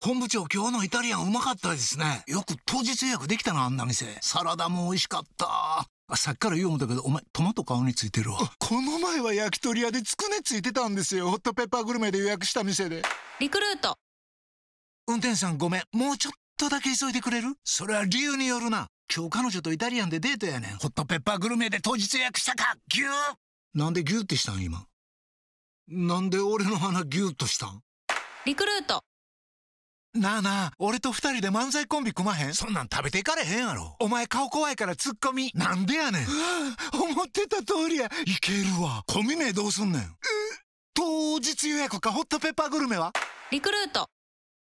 本部長今日のイタリアンうまかったですね。よく当日予約できたな、あんな店。サラダも美味しかった。さっきから言おうんだけど、お前、トマト顔についてるわ。この前は焼き鳥屋でつくねついてたんですよ。ホットペッパーグルメで予約した店で。リクルート。運転手さんごめん。もうちょっとだけ急いでくれるそれは理由によるな。今日彼女とイタリアンでデートやねん。ホットペッパーグルメで当日予約したかギューなんでギューってしたん今。なんで俺の鼻ギューっとしたんリクルート。なあなあ、俺と二人で漫才コンビ組まへんそんなん食べていかれへんやろ。お前顔怖いからツッコミ。なんでやねん。思ってた通りや。いけるわ。コミ名どうすんねん。当日予約かホットペッパーグルメはリクルート。